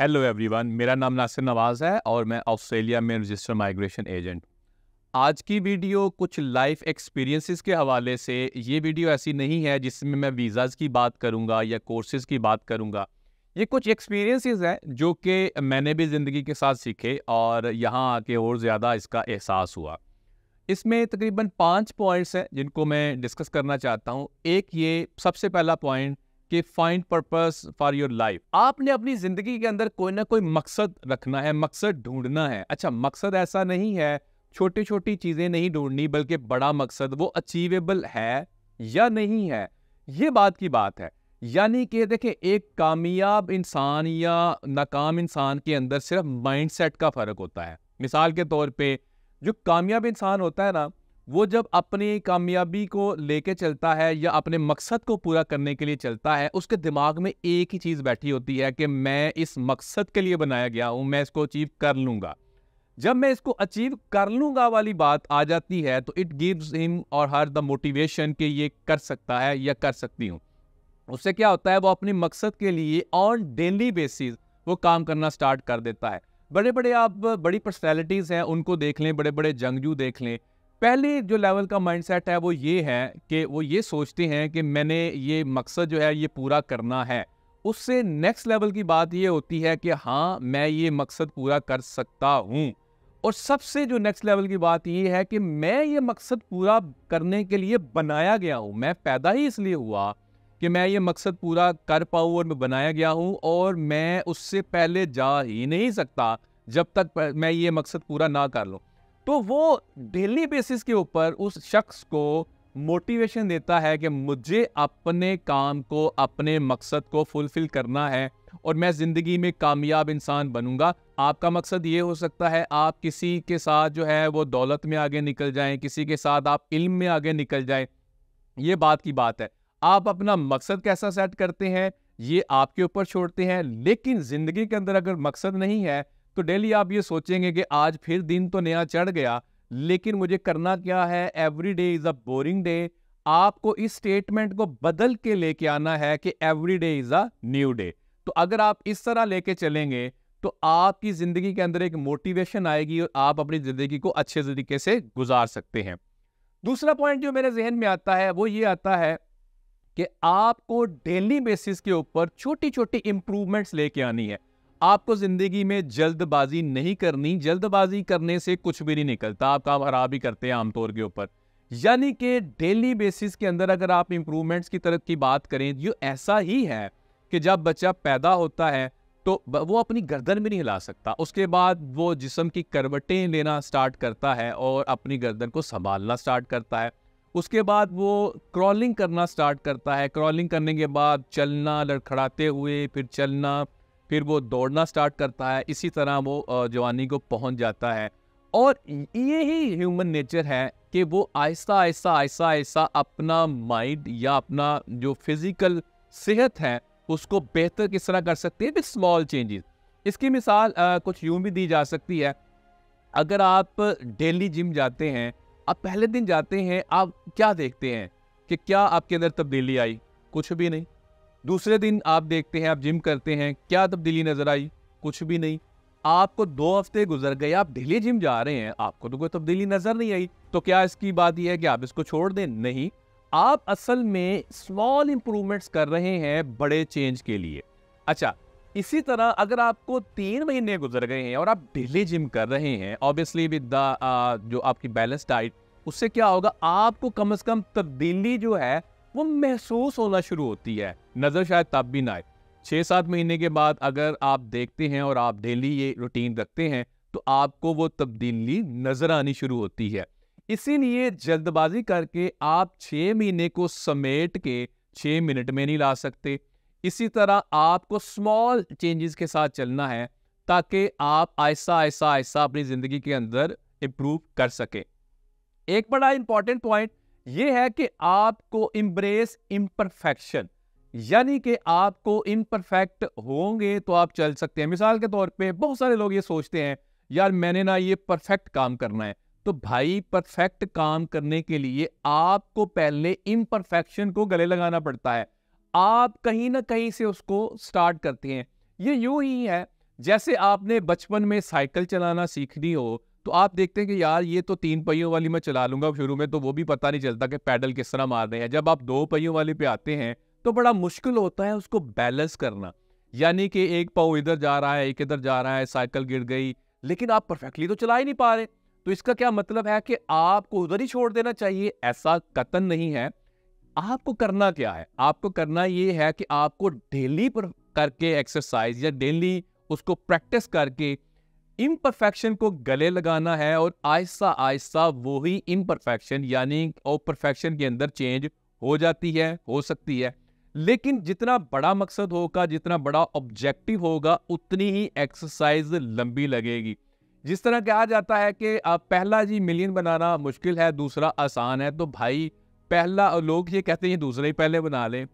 hello everyone मेरा नाम नासिर नवाज़ है और मैं ऑस्ट्रेलिया में रजिस्टर माइग्रेशन एजेंट आज की वीडियो कुछ लाइफ एक्सपीरियंसेस के हवाले से ये वीडियो ऐसी नहीं है जिसमें मैं वीज़ाज़ की बात करूँगा या कोर्सेज़ की बात करूँगा ये कुछ एक्सपीरियंसेस हैं जो कि मैंने भी ज़िंदगी के साथ सीखे और यहाँ आके और ज़्यादा इसका एहसास हुआ इसमें तकरीबन पाँच पॉइंट्स हैं जिनको मैं डिस्कस करना चाहता हूँ एक ये सबसे पहला पॉइंट कि find purpose for your life आपने अपनी जिंदगी के अंदर कोई ना कोई मकसद रखना है मकसद ढूंढना है अच्छा मकसद ऐसा नहीं है छोटी छोटी चीजें नहीं ढूंढनी बल्कि बड़ा मकसद वो अचीवेबल है या नहीं है ये बात की बात है यानी कि देखें एक कामयाब इंसान या नाकाम इंसान के अंदर सिर्फ माइंड का फर्क होता है मिसाल के तौर पर जो कामयाब इंसान होता है ना वो जब अपनी कामयाबी को लेके चलता है या अपने मकसद को पूरा करने के लिए चलता है उसके दिमाग में एक ही चीज़ बैठी होती है कि मैं इस मकसद के लिए बनाया गया हूँ मैं इसको अचीव कर लूँगा जब मैं इसको अचीव कर लूँगा वाली बात आ जाती है तो इट गिव्स हिम और हर द मोटिवेशन कि ये कर सकता है या कर सकती हूँ उससे क्या होता है वो अपने मकसद के लिए ऑन डेली बेसिस वो काम करना स्टार्ट कर देता है बड़े बड़े आप बड़ी पर्सनैलिटीज़ हैं उनको देख लें बड़े बड़े जंगजू देख लें पहले जो लेवल का माइंडसेट है वो ये है कि वो ये सोचते हैं कि मैंने ये मकसद जो है ये पूरा करना है उससे नेक्स्ट लेवल की बात ये होती है कि हाँ मैं ये मकसद पूरा कर सकता हूँ और सबसे जो नेक्स्ट लेवल की बात ये है कि मैं ये मकसद पूरा करने के लिए बनाया गया हूँ मैं पैदा ही इसलिए हुआ कि मैं ये मकसद पूरा कर पाऊँ और मैं बनाया गया हूँ और मैं उससे पहले जा ही नहीं सकता जब तक मैं ये मकसद पूरा ना कर लूँ तो वो डेली बेसिस के ऊपर उस शख्स को मोटिवेशन देता है कि मुझे अपने काम को अपने मकसद को फुलफिल करना है और मैं ज़िंदगी में कामयाब इंसान बनूंगा आपका मकसद ये हो सकता है आप किसी के साथ जो है वो दौलत में आगे निकल जाएं किसी के साथ आप इल्म में आगे निकल जाएं ये बात की बात है आप अपना मकसद कैसा सेट करते हैं ये आपके ऊपर छोड़ते हैं लेकिन ज़िंदगी के अंदर अगर मकसद नहीं है तो डेली आप ये सोचेंगे कि आज फिर दिन तो नया चढ़ गया लेकिन मुझे करना क्या है every day is a boring day आपको इस स्टेटमेंट को बदल के लेके आना है कि every day is a new day तो अगर आप इस तरह लेके चलेंगे तो आपकी ज़िंदगी के अंदर एक मोटिवेशन आएगी और आप अपनी ज़िंदगी को अच्छे तरीके से गुजार सकते हैं दूसरा पॉइंट जो मेरे जहन में आता है वो ये आता है कि आपको डेली बेसिस के ऊपर छोटी छोटी इंप्रूवमेंट्स लेके आनी है आपको ज़िंदगी में जल्दबाजी नहीं करनी जल्दबाजी करने से कुछ भी नहीं निकलता आप काम खराब ही करते हैं आमतौर के ऊपर यानी कि डेली बेसिस के अंदर अगर आप इम्प्रूवमेंट्स की तरफ की बात करें ये ऐसा ही है कि जब बच्चा पैदा होता है तो वो अपनी गर्दन भी नहीं हिला सकता उसके बाद वो जिसम की करवटें लेना स्टार्ट करता है और अपनी गर्दन को संभालना स्टार्ट करता है उसके बाद वो क्रॉलिंग करना स्टार्ट करता है क्रॉलिंग करने के बाद चलना लड़खड़ाते हुए फिर चलना फिर वो दौड़ना स्टार्ट करता है इसी तरह वो जवानी को पहुंच जाता है और ये ही ह्यूमन नेचर है कि वो आहिस्ता आहिस्ता आहिस्ता आहिस्ता अपना माइंड या अपना जो फिज़िकल सेहत है उसको बेहतर किस तरह कर सकते हैं विद स्मॉल चेंजेस इसकी मिसाल आ, कुछ यूं भी दी जा सकती है अगर आप डेली जिम जाते हैं आप पहले दिन जाते हैं आप क्या देखते हैं कि क्या आपके अंदर तब्दीली आई कुछ भी नहीं दूसरे दिन आप देखते हैं आप जिम करते हैं क्या तब्दीली नज़र आई कुछ भी नहीं आपको दो हफ्ते गुजर गए आप डेली जिम जा रहे हैं आपको तो कोई तब्दीली नज़र नहीं आई तो क्या इसकी बात यह है कि आप इसको छोड़ दें नहीं आप असल में स्मॉल इंप्रूवमेंट्स कर रहे हैं बड़े चेंज के लिए अच्छा इसी तरह अगर आपको तीन महीने गुजर गए हैं और आप डेली जिम कर रहे हैं ऑब्वियसली विद द जो आपकी बैलेंस डाइट उससे क्या होगा आपको कम से कम तब्दीली जो है वो महसूस होना शुरू होती है नज़र शायद तब भी ना आए छः सात महीने के बाद अगर आप देखते हैं और आप डेली ये रूटीन रखते हैं तो आपको वो तब्दीली नज़र आनी शुरू होती है इसीलिए जल्दबाजी करके आप छः महीने को समेट के छः मिनट में नहीं ला सकते इसी तरह आपको स्मॉल चेंजेस के साथ चलना है ताकि आप ऐसा ऐसा ऐसा अपनी ज़िंदगी के अंदर इम्प्रूव कर सकें एक बड़ा इंपॉर्टेंट पॉइंट ये है कि आपको इम्ब्रेस इम्परफेक्शन यानी कि आपको इम्परफेक्ट होंगे तो आप चल सकते हैं मिसाल के तौर पे बहुत सारे लोग ये सोचते हैं यार मैंने ना ये परफेक्ट काम करना है तो भाई परफेक्ट काम करने के लिए आपको पहले इम्परफेक्शन को गले लगाना पड़ता है आप कहीं ना कहीं से उसको स्टार्ट करते हैं ये यूं ही है जैसे आपने बचपन में साइकिल चलाना सीखनी हो तो आप देखते हैं कि यार ये तो तीन पहियों वाली मैं चला लूंगा शुरू में तो वो भी पता नहीं चलता कि पैडल किस तरह मार रहे हैं जब आप दो पहियों वाले पे आते हैं तो बड़ा मुश्किल होता है उसको बैलेंस करना यानी कि एक पाओ इधर जा रहा है एक इधर जा रहा है साइकिल गिर गई लेकिन आप परफेक्टली तो चला ही नहीं पा रहे तो इसका क्या मतलब है कि आपको उधर ही छोड़ देना चाहिए ऐसा कतन नहीं है आपको करना क्या है आपको करना ये है कि आपको डेली पर करके एक्सरसाइज या डेली उसको प्रैक्टिस करके इम्परफेक्शन को गले लगाना है और आहिस्ता आहिस्ता वही इम्परफेक्शन यानी और परफेक्शन के अंदर चेंज हो जाती है हो सकती है लेकिन जितना बड़ा मकसद होगा जितना बड़ा ऑब्जेक्टिव होगा उतनी ही एक्सरसाइज लंबी लगेगी जिस तरह कहा जाता है कि पहला जी मिलियन बनाना मुश्किल है दूसरा आसान है तो भाई पहला लोग ये कहते हैं दूसरा ही पहले बना लें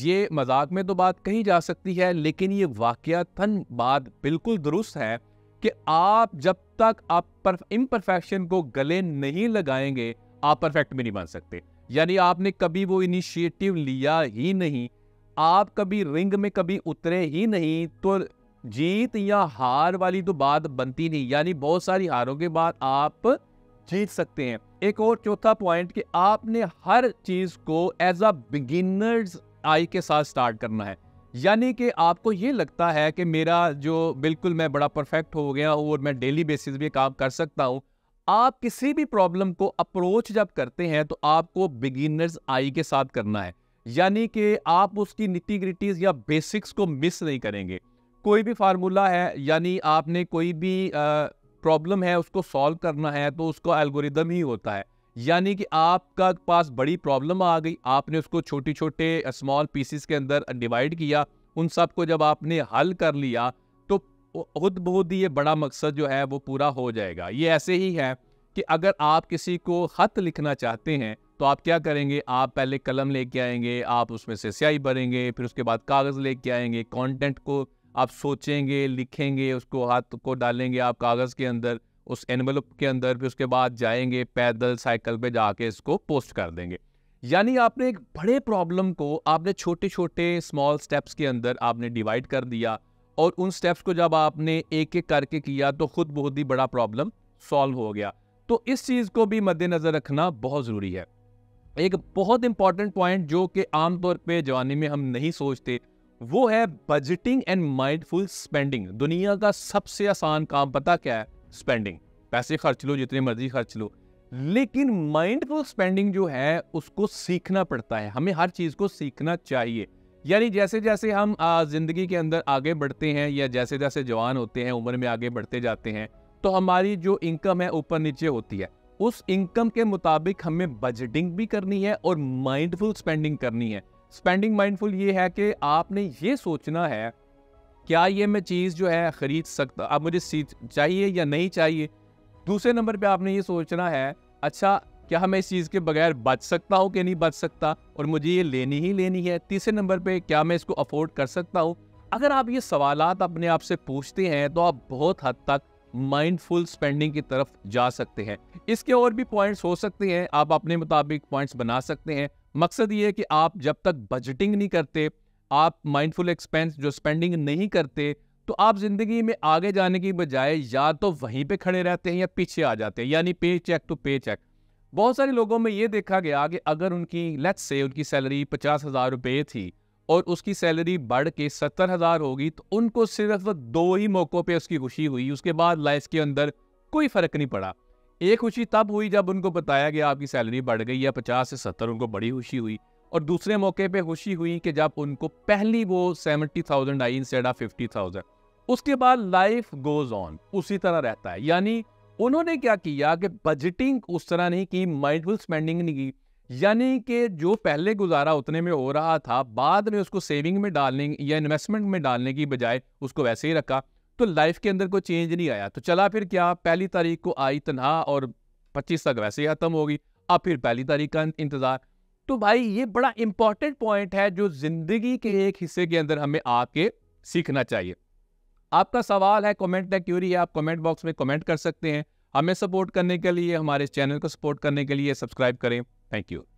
ये मजाक में तो बात कही जा सकती है लेकिन ये वाक्यथन बात बिल्कुल दुरुस्त है कि आप जब तक आप इम इम्परफेक्शन को गले नहीं लगाएंगे आप परफेक्ट भी नहीं बन सकते यानी आपने कभी वो इनिशिएटिव लिया ही नहीं आप कभी रिंग में कभी उतरे ही नहीं तो जीत या हार वाली तो बात बनती नहीं यानी बहुत सारी हारों के बाद आप जीत सकते हैं एक और चौथा पॉइंट कि आपने हर चीज को एज अ बिगिनर्स आई के साथ स्टार्ट करना है यानी कि आपको ये लगता है कि मेरा जो बिल्कुल मैं बड़ा परफेक्ट हो गया और मैं डेली बेसिस पे काम कर सकता हूँ आप किसी भी प्रॉब्लम को अप्रोच जब करते हैं तो आपको बिगिनर्स आई के साथ करना है यानी कि आप उसकी निटी ग्रिटीज या बेसिक्स को मिस नहीं करेंगे कोई भी फार्मूला है यानी आपने कोई भी प्रॉब्लम है उसको सॉल्व करना है तो उसका एल्गोरिदम ही होता है यानी कि आपका पास बड़ी प्रॉब्लम आ गई आपने उसको छोटे छोटे स्मॉल पीसीस के अंदर डिवाइड किया उन सब को जब आपने हल कर लिया तो खुद बहुत ही ये बड़ा मकसद जो है वो पूरा हो जाएगा ये ऐसे ही है कि अगर आप किसी को ख़त लिखना चाहते हैं तो आप क्या करेंगे आप पहले कलम लेके आएंगे आप उसमें से स्याही भरेंगे फिर उसके बाद कागज़ लेके आएंगे कंटेंट को आप सोचेंगे लिखेंगे उसको हाथ को डालेंगे आप कागज़ के अंदर उस एनिमल के अंदर फिर उसके बाद जाएंगे पैदल साइकिल पे जाके इसको पोस्ट कर देंगे यानी आपने एक बड़े प्रॉब्लम को आपने छोटे छोटे स्मॉल स्टेप्स के अंदर आपने डिवाइड कर दिया और उन स्टेप्स को जब आपने एक एक करके किया तो खुद बहुत ही बड़ा प्रॉब्लम सॉल्व हो गया तो इस चीज़ को भी मद्देनज़र रखना बहुत ज़रूरी है एक बहुत इंपॉर्टेंट पॉइंट जो कि आमतौर पर जवानी में हम नहीं सोचते वो है बजटिंग एंड माइंडफुल स्पेंडिंग दुनिया का सबसे आसान काम पता क्या है स्पेंडिंग पैसे खर्च लो जितने मर्जी खर्च लो लेकिन माइंडफुल स्पेंडिंग जो है उसको सीखना पड़ता है हमें हर चीज़ को सीखना चाहिए यानी जैसे जैसे हम ज़िंदगी के अंदर आगे बढ़ते हैं या जैसे जैसे जवान होते हैं उम्र में आगे बढ़ते जाते हैं तो हमारी जो इनकम है ऊपर नीचे होती है उस इनकम के मुताबिक हमें बजटिंग भी करनी है और माइंडफुल स्पेंडिंग करनी है स्पेंडिंग माइंडफुल ये है कि आपने ये सोचना है क्या ये मैं चीज़ जो है ख़रीद सकता अब मुझे चाहिए या नहीं चाहिए दूसरे नंबर पे आपने ये सोचना है अच्छा क्या मैं इस चीज़ के बगैर बच सकता हूँ कि नहीं बच सकता और मुझे ये लेनी ही लेनी है तीसरे नंबर पे क्या मैं इसको अफोर्ड कर सकता हूँ अगर आप ये सवाल अपने आप से पूछते हैं तो आप बहुत हद तक माइंडफुल स्पेंडिंग की तरफ जा सकते हैं इसके और भी पॉइंट्स हो सकते हैं आप अपने मुताबिक पॉइंट्स बना सकते हैं मकसद ये है कि आप जब तक बजटिंग नहीं करते आप माइंडफुल एक्सपेंस जो स्पेंडिंग नहीं करते तो आप ज़िंदगी में आगे जाने की बजाय या तो वहीं पे खड़े रहते हैं या पीछे आ जाते हैं यानी पे चेक टू पे चेक बहुत सारे लोगों में ये देखा गया कि अगर उनकी लेट्स से उनकी सैलरी पचास हज़ार रुपये थी और उसकी सैलरी बढ़ के सत्तर हज़ार होगी तो उनको सिर्फ दो ही मौक़ों पे उसकी खुशी हुई उसके बाद लाइफ के अंदर कोई फ़र्क नहीं पड़ा एक खुशी तब हुई जब उनको बताया गया आपकी सैलरी बढ़ गई या पचास से सत्तर उनको बड़ी खुशी हुई और दूसरे मौके पे खुशी हुई कि जब उनको पहली वो सेवेंटी थाउजेंड आई इंस्टेड ऑफ फिफ्टी थाउजेंड उसके बाद लाइफ गोज ऑन उसी तरह रहता है यानी उन्होंने क्या किया कि बजटिंग उस तरह नहीं की माइंडफुल स्पेंडिंग नहीं की यानी कि जो पहले गुजारा उतने में हो रहा था बाद में उसको सेविंग में डालने या इन्वेस्टमेंट में डालने की बजाय उसको वैसे ही रखा तो लाइफ के अंदर कोई चेंज नहीं आया तो चला फिर क्या पहली तारीख को आई तनहा और पच्चीस तक वैसे ही खत्म होगी अब फिर पहली तारीख का इंतजार तो भाई ये बड़ा इंपॉर्टेंट पॉइंट है जो जिंदगी के एक हिस्से के अंदर हमें आके सीखना चाहिए आपका सवाल है कमेंट है क्यूरी है आप कमेंट बॉक्स में कमेंट कर सकते हैं हमें सपोर्ट करने के लिए हमारे चैनल को सपोर्ट करने के लिए सब्सक्राइब करें थैंक यू